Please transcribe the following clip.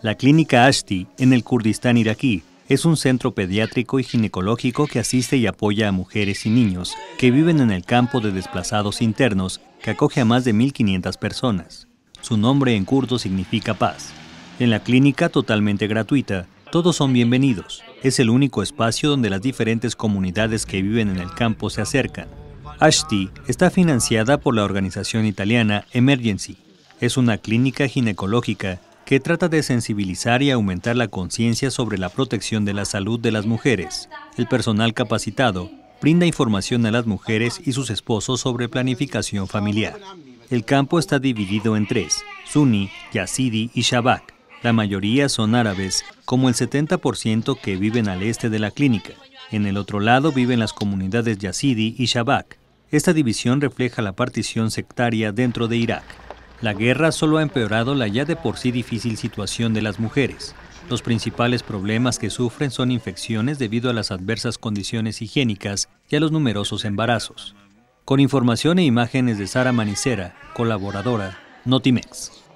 La clínica Ashti, en el Kurdistán iraquí, es un centro pediátrico y ginecológico que asiste y apoya a mujeres y niños que viven en el campo de desplazados internos, que acoge a más de 1.500 personas. Su nombre en kurdo significa paz. En la clínica, totalmente gratuita, todos son bienvenidos. Es el único espacio donde las diferentes comunidades que viven en el campo se acercan. Ashti está financiada por la organización italiana Emergency. Es una clínica ginecológica que trata de sensibilizar y aumentar la conciencia sobre la protección de la salud de las mujeres. El personal capacitado brinda información a las mujeres y sus esposos sobre planificación familiar. El campo está dividido en tres, Sunni, Yazidi y Shabak. La mayoría son árabes, como el 70% que viven al este de la clínica. En el otro lado viven las comunidades Yazidi y Shabak. Esta división refleja la partición sectaria dentro de Irak. La guerra solo ha empeorado la ya de por sí difícil situación de las mujeres. Los principales problemas que sufren son infecciones debido a las adversas condiciones higiénicas y a los numerosos embarazos. Con información e imágenes de Sara Manicera, colaboradora, Notimex.